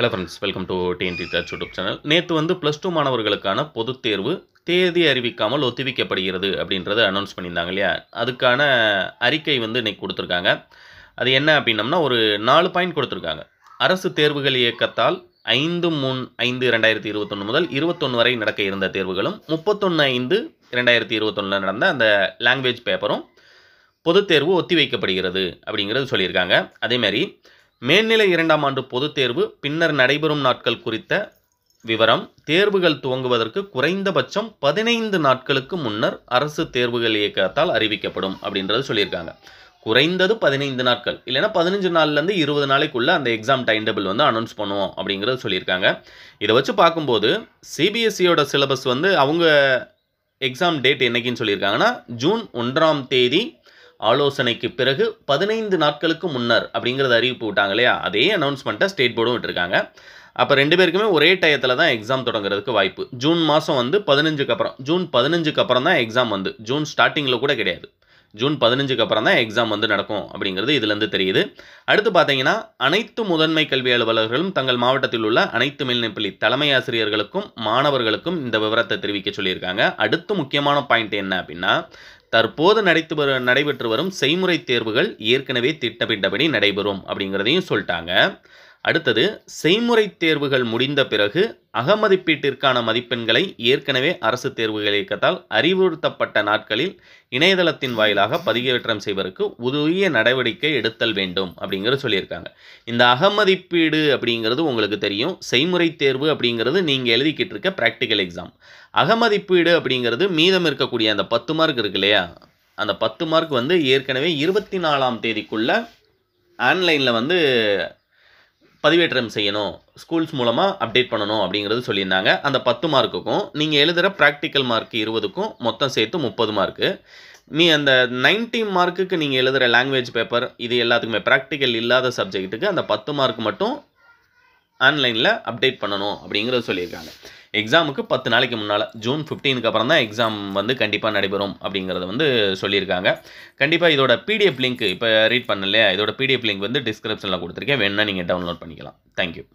hello friends welcome to TNT touch YouTube channel நேற்று வந்து plus two மாணவர்களுக்கான பொதுத் தேர்வு தேதி அறிவிக்காமல் ஒத்திவிக்கப்படுகிறது அப்படின்றத அனௌன்ஸ் பண்ணியிருந்தாங்க இல்லையா அதுக்கான அறிக்கை வந்து இன்றைக்கி கொடுத்துருக்காங்க அது என்ன அப்படின்னம்னா ஒரு நாலு பாயிண்ட் கொடுத்துருக்காங்க அரசு தேர்வுகள் இயக்கத்தால் ஐந்து மூணு ஐந்து ரெண்டாயிரத்தி இருபத்தொன்று முதல் இருபத்தொன்று வரை நடக்க இருந்த தேர்வுகளும் முப்பத்தொன்று ஐந்து ரெண்டாயிரத்தி இருபத்தொன்னில் நடந்த அந்த லாங்குவேஜ் பேப்பரும் பொதுத் தேர்வு ஒத்திவைக்கப்படுகிறது அப்படிங்கிறது சொல்லியிருக்காங்க அதேமாதிரி மேல்நிலை இரண்டாம் ஆண்டு பொதுத் தேர்வு பின்னர் நடைபெறும் நாட்கள் குறித்த விவரம் தேர்வுகள் துவங்குவதற்கு குறைந்தபட்சம் பதினைந்து நாட்களுக்கு முன்னர் அரசு தேர்வுகள் இயக்கத்தால் அறிவிக்கப்படும் அப்படின்றது சொல்லியிருக்காங்க குறைந்தது பதினைந்து நாட்கள் இல்லைனா பதினஞ்சு நாள்லேருந்து இருபது நாளைக்குள்ளே அந்த எக்ஸாம் டைம் டேபிள் வந்து அனௌன்ஸ் பண்ணுவோம் அப்படிங்கிறது சொல்லியிருக்காங்க இதை வச்சு பார்க்கும்போது சிபிஎஸ்சியோட e சிலபஸ் வந்து அவங்க எக்ஸாம் டேட் என்றைக்குன்னு சொல்லியிருக்காங்கன்னா ஜூன் ஒன்றாம் தேதி ஆலோசனைக்கு பிறகு பதினைந்து நாட்களுக்கு முன்னர் அப்படிங்கிறத அறிவிப்பு விட்டாங்க இல்லையா அதே அனௌன்ஸ்மெண்ட்டை ஸ்டேட் போர்டும் விட்டுருக்காங்க அப்போ ரெண்டு பேருக்குமே ஒரே டயத்தில் தான் எக்ஸாம் தொடங்குறதுக்கு வாய்ப்பு ஜூன் மாதம் வந்து பதினஞ்சுக்கு அப்புறம் ஜூன் பதினஞ்சுக்கு அப்புறம் தான் எக்ஸாம் வந்து ஜூன் ஸ்டார்டிங்கில் கூட கிடையாது ஜூன் பதினஞ்சுக்கு அப்புறம் தான் எக்ஸாம் வந்து நடக்கும் அப்படிங்கிறது இதுலேருந்து தெரியுது அடுத்து பார்த்தீங்கன்னா அனைத்து முதன்மை கல்வி அலுவலர்களும் தங்கள் மாவட்டத்தில் உள்ள அனைத்து மேல்நிலைப்பள்ளி தலைமை ஆசிரியர்களுக்கும் மாணவர்களுக்கும் இந்த விவரத்தை தெரிவிக்க சொல்லியிருக்காங்க அடுத்து முக்கியமான பாயிண்ட் என்ன அப்படின்னா தற்போது நடைத்து நடைபெற்று வரும் செய்முறை தேர்வுகள் ஏற்கனவே திட்டமிட்டபடி நடைபெறும் அப்படிங்கிறதையும் சொல்லிட்டாங்க அடுத்தது செய்முறை தேர்வுகள் முடிந்த பிறகு அகமதிப்பீட்டிற்கான மதிப்பெண்களை ஏற்கனவே அரசு தேர்வுகள் இயக்கத்தால் அறிவுறுத்தப்பட்ட நாட்களில் இணையதளத்தின் வாயிலாக பதிவேற்றம் செய்வதற்கு உரிய நடவடிக்கை எடுத்தல் வேண்டும் அப்படிங்கிறது சொல்லியிருக்காங்க இந்த அகமதிப்பீடு அப்படிங்கிறது உங்களுக்கு தெரியும் செய்முறை தேர்வு அப்படிங்கிறது நீங்கள் எழுதிக்கிட்டு இருக்க ப்ராக்டிக்கல் எக்ஸாம் அகமதிப்பீடு அப்படிங்கிறது மீதம் இருக்கக்கூடிய அந்த பத்து மார்க் இருக்கு இல்லையா அந்த பத்து மார்க் வந்து ஏற்கனவே இருபத்தி நாலாம் தேதிக்குள்ளே ஆன்லைனில் வந்து பதிவேற்றம் செய்யணும் ஸ்கூல்ஸ் மூலமாக அப்டேட் பண்ணணும் அப்படிங்கிறது சொல்லியிருந்தாங்க அந்த பத்து மார்க்குக்கும் நீங்கள் எழுதுகிற ப்ராக்டிக்கல் மார்க் இருபதுக்கும் மொத்தம் சேர்த்து முப்பது மார்க்கு நீ அந்த நைன்டி மார்க்குக்கு நீங்கள் எழுதுகிற லாங்குவேஜ் பேப்பர் இது எல்லாத்துக்குமே ப்ராக்டிக்கல் இல்லாத சப்ஜெக்ட்டுக்கு அந்த பத்து மார்க் மட்டும் ஆன்லைனில் அப்டேட் பண்ணணும் அப்படிங்கிறது சொல்லியிருக்காங்க எக்ஸாமுக்கு பத்து நாளைக்கு முன்னால் ஜூன் ஃபிஃப்டீனுக்கு அப்புறம் தான் எக்ஸாம் வந்து கண்டிப்பாக நடைபெறும் அப்படிங்கிறத வந்து சொல்லியிருக்காங்க கண்டிப்பாக இதோட பிடிஎஃப் லிங்க் இப்போ ரீட் பண்ணலையா இதோட பிடிஎஃப் லிங்க் வந்து டிஸ்கிரிப்ஷனில் கொடுத்துருக்கேன் வேணுன்னா நீங்கள் டவுன்லோட் பண்ணிக்கலாம் தேங்க்யூ